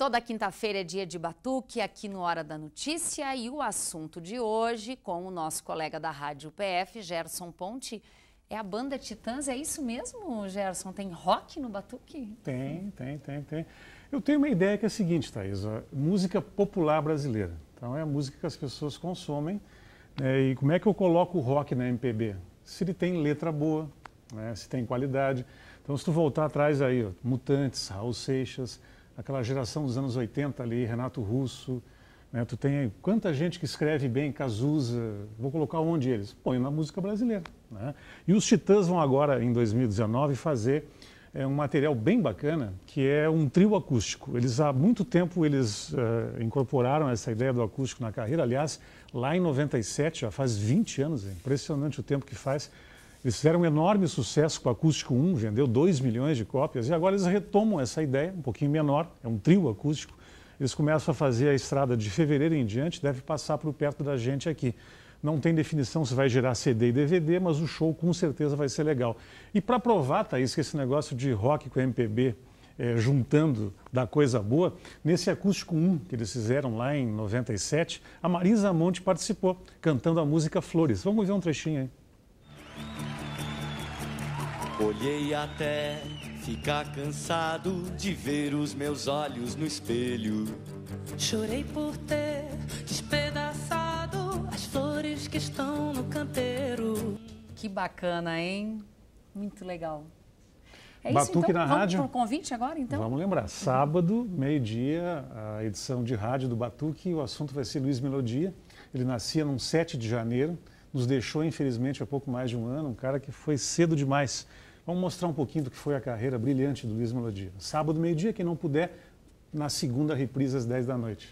Toda quinta-feira é dia de Batuque, aqui no Hora da Notícia, e o assunto de hoje, com o nosso colega da Rádio PF, Gerson Ponte, é a banda Titãs, é isso mesmo, Gerson? Tem rock no Batuque? Tem, tem, tem, tem. Eu tenho uma ideia que é a seguinte, Thaís, música popular brasileira. Então é a música que as pessoas consomem. Né, e como é que eu coloco o rock na MPB? Se ele tem letra boa, né, se tem qualidade. Então se tu voltar atrás aí, ó, Mutantes, Raul Seixas, aquela geração dos anos 80 ali, Renato Russo. Né? Tu tem quanta gente que escreve bem, Cazuza, vou colocar onde eles? Põe na música brasileira. Né? E os Titãs vão agora, em 2019, fazer é, um material bem bacana, que é um trio acústico. Eles há muito tempo eles uh, incorporaram essa ideia do acústico na carreira. Aliás, lá em 97, já faz 20 anos, é impressionante o tempo que faz, eles fizeram um enorme sucesso com o Acústico 1, vendeu 2 milhões de cópias, e agora eles retomam essa ideia, um pouquinho menor, é um trio acústico. Eles começam a fazer a estrada de fevereiro em diante, deve passar por perto da gente aqui. Não tem definição se vai gerar CD e DVD, mas o show com certeza vai ser legal. E para provar, Thaís, que esse negócio de rock com MPB, é, juntando da coisa boa, nesse acústico 1 que eles fizeram lá em 97, a Marisa Monte participou, cantando a música Flores. Vamos ver um trechinho aí. Olhei até ficar cansado de ver os meus olhos no espelho. Chorei por ter despedaçado as flores que estão no canteiro. Que bacana, hein? Muito legal. É Batuque isso, então, na vamos rádio. Vamos para o convite agora, então? Vamos lembrar. Sábado, meio-dia, a edição de rádio do Batuque. O assunto vai ser Luiz Melodia. Ele nascia num 7 de janeiro. Nos deixou, infelizmente, há pouco mais de um ano. Um cara que foi cedo demais Vamos mostrar um pouquinho do que foi a carreira brilhante do Luiz Melodia. Sábado, meio-dia, quem não puder, na segunda reprisa, às 10 da noite.